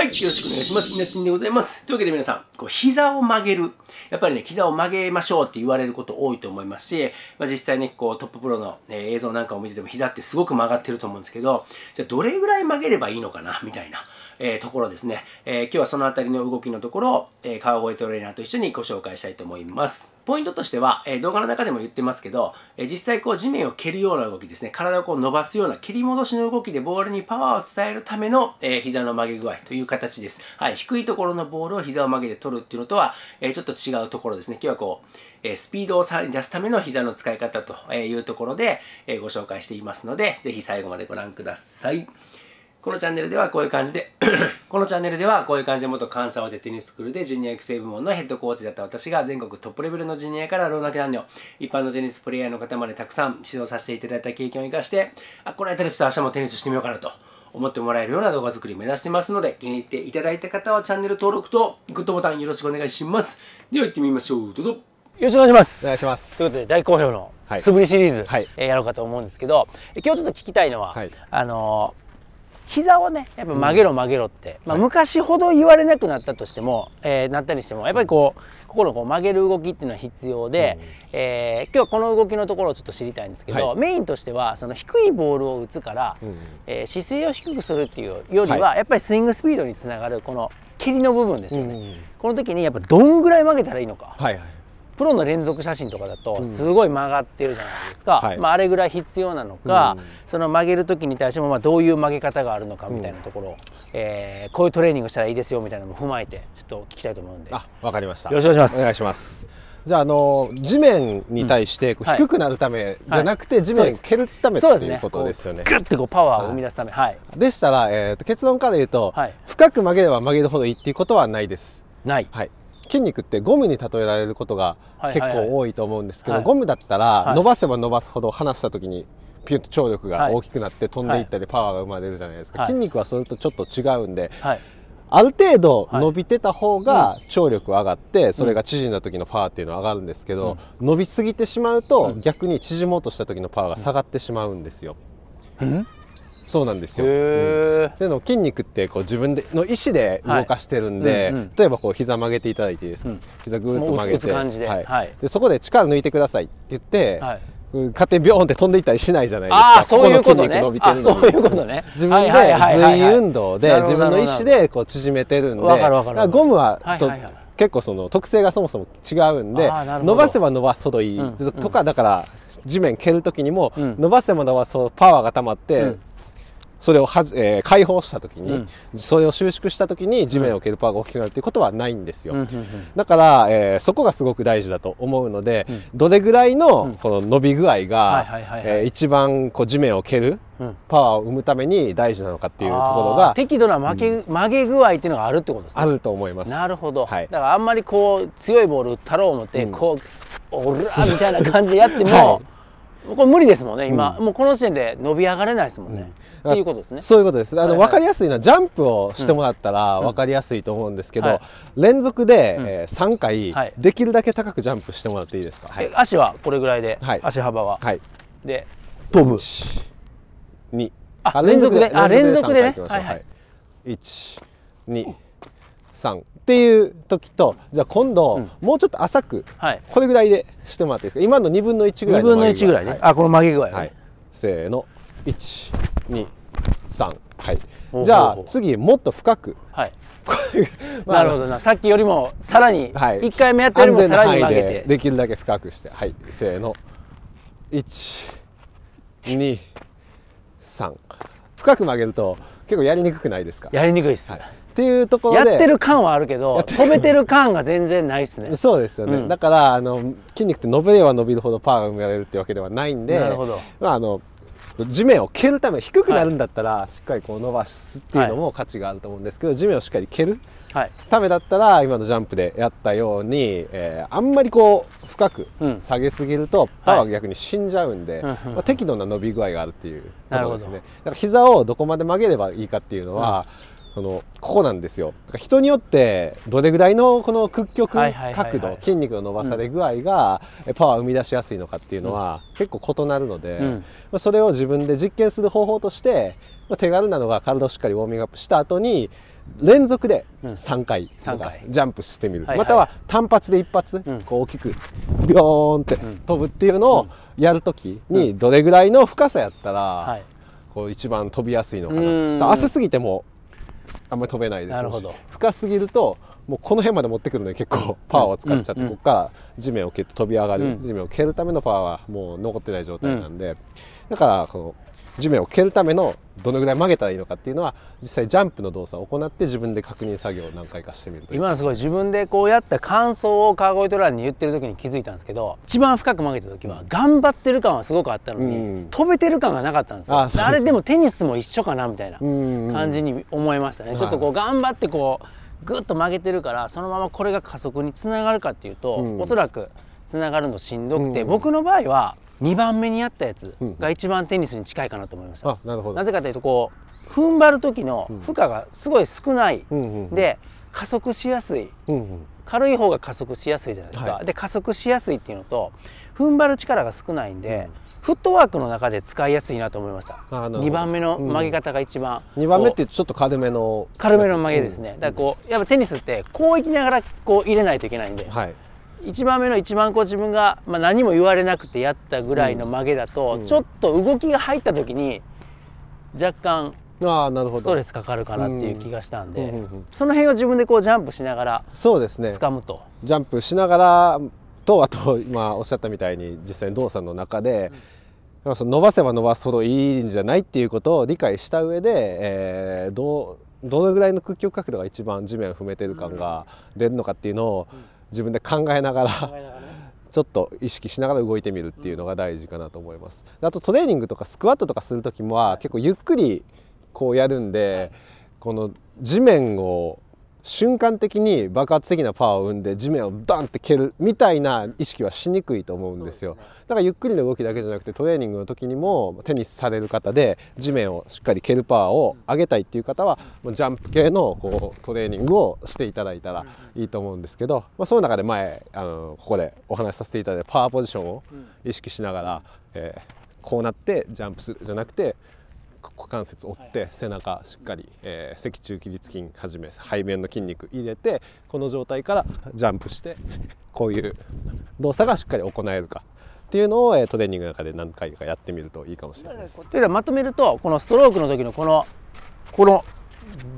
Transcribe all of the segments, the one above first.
はい、よろしくお願いします。みなちんでございます。というわけで皆さん、こう膝を曲げる。やっぱりね、膝を曲げましょうって言われること多いと思いますし、まあ、実際ね、こうトッププロの、ね、映像なんかを見てても膝ってすごく曲がってると思うんですけど、じゃあどれぐらい曲げればいいのかなみたいな。えところですね、え今日はそのあたりの動きのところを、え川越トレーナーと一緒にご紹介したいと思います。ポイントとしては、え動画の中でも言ってますけど、え実際こう地面を蹴るような動きですね、体をこう伸ばすような蹴り戻しの動きでボールにパワーを伝えるための、え膝の曲げ具合という形です。はい、低いところのボールを膝を曲げて取るっていうのとは、えちょっと違うところですね。今日はこう、えスピードをさらに出すための膝の使い方というところで、えご紹介していますので、是非最後までご覧ください。このチャンネルではこういう感じで このチャンネルではこういう感じで元関西大手テニススクールでジュニア育成部門のヘッドコーチだった私が全国トップレベルのジュニアから老若男女、一般のテニスプレイヤーの方までたくさん指導させていただいた経験を生かして、あ、これやったらちょっと明日もテニスしてみようかなと思ってもらえるような動画作り目指してますので、気に入っていただいた方はチャンネル登録とグッドボタンよろしくお願いします。では行ってみましょう。どうぞ。よろしくお願いします。お願いします。ということで大好評の素振りシリーズ、はい、えやろうかと思うんですけど、今日ちょっと聞きたいのは、はい、あのー膝をねやっぱ曲げろ曲げろって、うん、まあ、昔ほど言われなくなったとしても、えー、なったりしてもやっぱりこう心をこう曲げる動きっていうのは必要で、うん、えー、今日はこの動きのところをちょっと知りたいんですけど、はい、メインとしてはその低いボールを打つから、うん、えー、姿勢を低くするっていうよりは、やっぱりスイングスピードにつながるこの蹴りの部分ですよね、うん、この時にやっぱどんぐらい曲げたらいいのか。はいはいプロの連続写真とかだとすごい曲がってるじゃないですか、うん、まあ、あれぐらい必要なのか、うん、その曲げる時に対してもまあどういう曲げ方があるのかみたいなところを、うん、えー、こういうトレーニングしたらいいですよみたいなのも踏まえてちょっと聞きたいと思うんであ分かりましたよろしくお願いしますお願いしますじゃあ、あの地面に対して低くなるためじゃなくて地面蹴るためということですよね。ぐってこうパワーを生み出すため。はい。でしたら、えー、と結論から言うと、深く曲げれば曲げるほどいいっていうことはないです。ない。はい。筋肉ってゴムに例えられることが結構多いと思うんですけど、はいはいはい、ゴムだったら伸ばせば伸ばすほど離した時にピュッと張力が大きくなって飛んでいったりパワーが生まれるじゃないですか、はい、筋肉はそれとちょっと違うんで、はい、ある程度伸びてた方が張力上がってそれが縮んだ時のパワーっていうのは上がるんですけど、うん、伸びすぎてしまうと逆に縮もうとした時のパワーが下がってしまうんですよ。うんそうなんですよ、うん、での筋肉ってこう自分での意思で動かしてるんで、はいうんうん、例えばこう膝曲げていただいていいですか、うん、膝ぐっと曲げてはい、はい、でそこで力抜いてくださいって言って、はい勝手にビョンって飛んでいったりしないじゃないですか。あそういうことね。ここそういうことね。自分で随意運動で自分の意思でこう縮めてるんで、ゴムはと、はいはいはい結構その特性がそもそも違うんで伸ばせば伸ばすほどいい、うん、とかだから地面蹴る時にも、伸ばせば伸ばすほどパワーがたまって、うんそれをはえー、解放した時に、うん、それを収縮した時に地面を蹴るパワーが大きくなるということはないんですよ、うんうんうんだから、えー、そこがすごく大事だと思うので、うん、どれぐらいのこの伸び具合が一番こう地面を蹴るパワーを生むために大事なのかっていうところが適度な曲げ,、曲げ具合っていうのがあるってことですねあると思いますなるほど、はい、だからあんまりこう強いボール打ったろう思って、こうおらみたいな感じでやっても、はいこれ無理ですもんね今、うん、もうこの時点で伸び上がれないですもんね、うん、っていうことですねそういうことですあの、はいはい、かりやすいのはジャンプをしてもらったらわかりやすいと思うんですけど、うんはい、連続で、うん、えー、回、できるだけ高くジャンプしてもらっていいですか、はい、足はこれぐらいで、はい、足幅は、はい、で飛ぶ2あ連続であ連続でね、はいはい、123っていう時とじゃあ今度、うん、もうちょっと浅く、はい、これぐらいでしてもらっていいですか今の2分の1ぐらいの2分の1ぐらいね、はい、あこの曲げ具合、ね、はい、せーの123はいじゃあ次もっと深くはい なるほどなさっきよりもさらに、はい、1回目やったよりもさらに曲げてできるだけ深くしてはいせーの123深く曲げると結構やりにくくないですかやりにくいです、はい、っていうところでやってる感はあるけど止めてる感が全然ないですねそうですよね、うん、だからあの筋肉って伸べれば伸びるほどパワーが生まれるってわけではないんでなるほど、まああの地面を蹴るため低くなるんだったら、しっかりこう伸ばすっていうのも価値があると思うんですけど、地面をしっかり蹴るためだったら今のジャンプでやったように、えー、あんまりこう深く下げすぎるとパワーが逆に死んじゃうんで、まあ、適度な伸び具合があるっていうところですね。だから膝をどこまで曲げればいいかっていうのは、うんそのここなんですよ人によってどれぐらいのこの屈曲角度筋肉の伸ばされ具合がパワーを生み出しやすいのかっていうのは結構異なるので、うん、まあ、それを自分で実験する方法として、まあ、手軽なのが体をしっかりウォーミングアップした後に連続で3回とかジャンプしてみる、または単発で一発こう大きくビョーンって飛ぶっていうのをやるときにどれぐらいの深さやったらこう一番飛びやすいのかな。汗すぎてもあんまり飛べないですし深すぎるともうこの辺まで持ってくるのに結構パワーを使っちゃって、ここから地面を蹴って飛び上がる、地面を蹴るためのパワーはもう残ってない状態なんで、だからこの地面を蹴るためのどのぐらい曲げたらいいのかっていうのは実際ジャンプの動作を行って自分で確認作業を何回かしてみると今すごい自分でこうやった感想を川越トランに言ってる時に気づいたんですけど一番深く曲げた時は頑張ってる感はすごくあったのに、うん、飛べてる感がなかったんですよああれでもテニスも一緒かなみたいな感じに思いましたね、うんうん、ちょっとこう頑張ってこうぐっと曲げてるからそのままこれが加速につながるかっていうと、うん、おそらくつながるのしんどくて、うん、僕の場合は2番目にやったやつが一番テニスに近いかなと思いました、なぜかというとこう踏ん張る時の負荷がすごい少ない、うんうんうん、で加速しやすい、うんうん、軽い方が加速しやすいじゃないですか、はい、で加速しやすいっていうのと踏ん張る力が少ないんで、うんフットワークの中で使いやすいなと思いました2番目の曲げ方が一番、うん、2番目ってちょっと軽めの軽めの曲げですね、うん、だからこうやっぱテニスってこういきながらこう入れないといけないんで、はい、1番目の1番う自分が、まあ、何も言われなくてやったぐらいの曲げだと、うん、ちょっと動きが入った時に若干あなるほどストレスかかるかなっていう気がしたんで、その辺を自分でこうジャンプしながらそうですね掴むとジャンプしながらとあと今おっしゃったみたいに実際に動作の中で、うん、その伸ばせば伸ばすほどいいんじゃないっていうことを理解した上で、えー、どうどのぐらいの屈曲角度が一番地面を踏めてる感が出るのかっていうのを、うん自分で考えながら ちょっと意識しながら動いてみるっていうのが大事かなと思います。あとトレーニングとかスクワットとかする時も結構ゆっくりこうやるんで、この地面を瞬間的に爆発的なパワーを生んで地面をダンって蹴るみたいな意識はしにくいと思うんですよ、ね、だからゆっくりの動きだけじゃなくてトレーニングの時にもテニスされる方で地面をしっかり蹴るパワーを上げたいっていう方はもうジャンプ系のこうトレーニングをしていただいたらいいと思うんですけど、まあ、その中で前あのここでお話しさせていただいたパワーポジションを意識しながら、えー、こうなってジャンプするじゃなくて股関節折って背中しっかり、えー、脊柱起立筋はじめ背面の筋肉入れてこの状態からジャンプしてこういう動作がしっかり行えるかっていうのを、えー、トレーニングの中で何回かやってみるといいかもしれないです。というまとめるとこのストロークの時のこのこの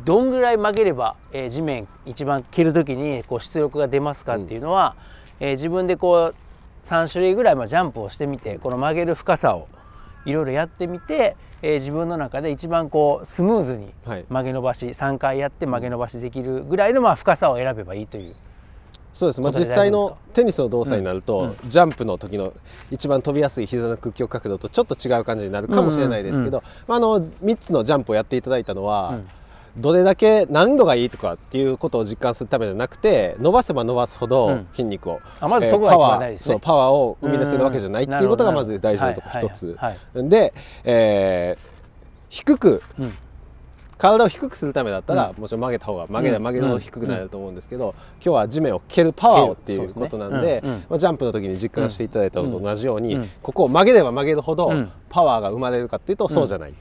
どんぐらい曲げれば、えー、地面一番蹴る時にこう出力が出ますかっていうのは、うん、えー、自分でこう3種類ぐらいまジャンプをしてみてこの曲げる深さをいろいろやってみて、えー、自分の中で一番こうスムーズに曲げ伸ばし、はい、3回やって曲げ伸ばしできるぐらいのまあ深さを選べばいいという。そうです、まあ、実際のテニスの動作になると、うん、ジャンプの時の一番飛びやすい膝の屈強角度とちょっと違う感じになるかもしれないですけど、うんうんうん、まあ、あの3つのジャンプをやっていただいたのは、うんどれだけ何度がいいとかっていうことを実感するためじゃなくて伸ばせば伸ばすほど筋肉を、うん、あまずそこが一番大事、ね、パワーを生み出せるわけじゃないっていうことがまず大事なとこ一つ、で、えー、低く、うん体を低くするためだったら、もちろん曲げた方が曲げれば曲げるほど低くなると思うんですけど、今日は地面を蹴るパワーをっていうことなんでまあ、ジャンプの時に実感していただいたのと同じように、ここを曲げれば曲げるほどパワーが生まれるかっていうとそうじゃない、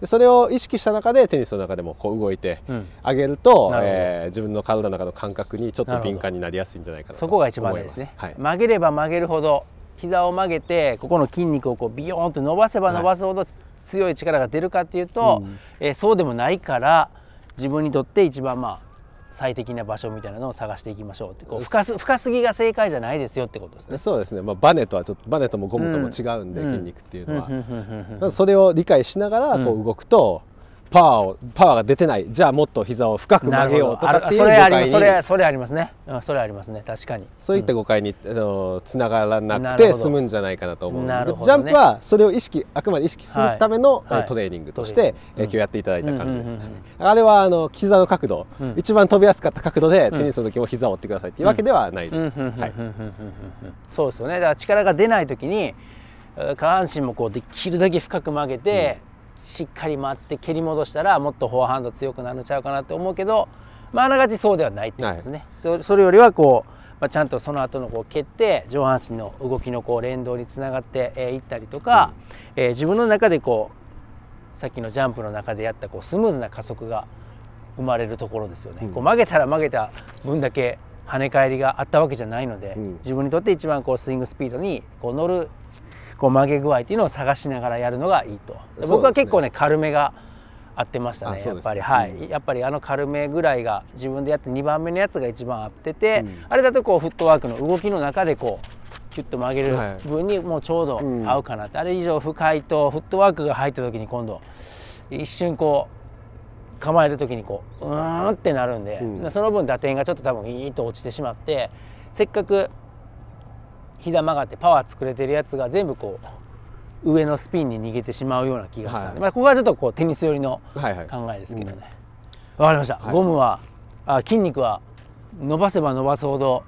でそれを意識した中でテニスの中でもこう動いてあげると、うえ自分の体の中の感覚にちょっと敏感になりやすいんじゃないかなそこが一番ですね、はい、曲げれば曲げるほど膝を曲げてここの筋肉をこうビヨーンと伸ばせば伸ばすほど、はい強い力が出るかっていうと、うん、えー、そうでもないから自分にとって一番まあ最適な場所みたいなのを探していきましょうってこう深す深すぎが正解じゃないですよってことですね。そうですね、まあ、バネとはちょっとバネともゴムとも違うんで、うん、筋肉っていうのは、うん、それを理解しながらこう動くと、うんパワーをパワーが出てないじゃあもっと膝を深く曲げようとかっていう誤解にそれそれありますねそれありますね確かにそういった誤解に、あのつながらなくて済むんじゃないかなと思うので、ね、ジャンプはそれを意識あくまで意識するための、はい、トレーニングとして、はい、今日やっていただいた感じです、うんあれはあの膝の角度、うん、一番飛びやすかった角度でテニスの時も膝を折ってくださいっていうわけではないです、はい、そうですよねだから力が出ない時に下半身もこうできるだけ深く曲げて、しっかり回って蹴り戻したらもっとフォアハンド強くなるんちゃうかなって思うけど、まあ、あながちそうではないってことですね、はいそ、れよりはこう、まあ、ちゃんとその後のこう蹴って上半身の動きのこう連動につながっていったりとか、うん、えー、自分の中でこうさっきのジャンプの中でやったこうスムーズな加速が生まれるところですよね。うん、こう曲げたら曲げた分だけ跳ね返りがあったわけじゃないので、うん、自分にとって一番こうスイングスピードにこう乗るこう曲げ具合っていうのを探しながらやるのがいいと僕は結構ね、軽めが合ってましたねやっぱり、はい、やっぱりあの軽めぐらいが自分でやって2番目のやつが一番合ってて、あれだとこうフットワークの動きの中でこうキュッと曲げる分にもうちょうど合うかなって、あれ以上深いとフットワークが入った時に今度一瞬こう構える時にこううーんってなるんで、うん、その分打点がちょっと多分いいと落ちてしまってせっかく膝曲がってパワー作れてるやつが全部こう上のスピンに逃げてしまうような気がしたんで、はい、まあ、ここはちょっとこうテニス寄りの考えですけどね。わ、はいはい、かりました、ゴムはあ筋肉は伸ばせば伸ばすほど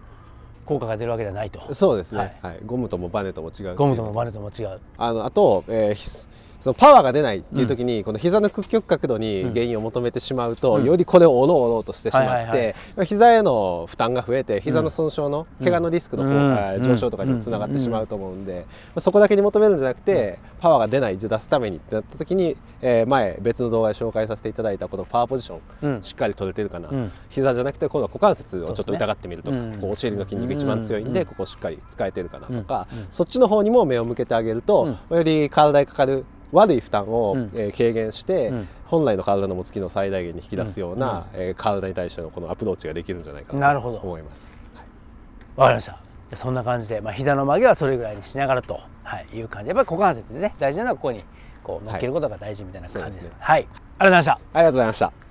効果が出るわけではないとそうですね、はい、はい、ゴムともバネとも違うゴムともバネとも違うあのあと、えー、そのパワーが出ないっていう時に、うん、この膝の屈曲角度に原因を求めてしまうと、うん、よりこれをおろおろとしてしまって、はいはいはい、膝への負担が増えて膝の損傷の、うん、怪我のリスクの方が上昇とかにつながってしまうと思うんで、そこだけに求めるんじゃなくて、パワーが出ない出すためにってなった時に、えー、前別の動画で紹介させていただいたこのパワーポジション、しっかり取れてるかな、うん、膝じゃなくて今度は股関節をちょっと疑ってみるとか、ね、ここお尻の筋肉一番強いんで、ここしっかり使えてるかなとか、そっちの方にも目を向けてあげると、より体にかかる悪い負担を、え軽減して、本来の体の持つ機能を最大限に引き出すような、え体に対してのこのアプローチができるんじゃないかなと思います。わ、はい、かりましたそんな感じで、まあ、膝の曲げはそれぐらいにしながらと、はい、いう感じやっぱり股関節でね大事なのはここにこう乗っけることが大事みたいな感じです,、はい、ねはい、ありがとうございましたありがとうございました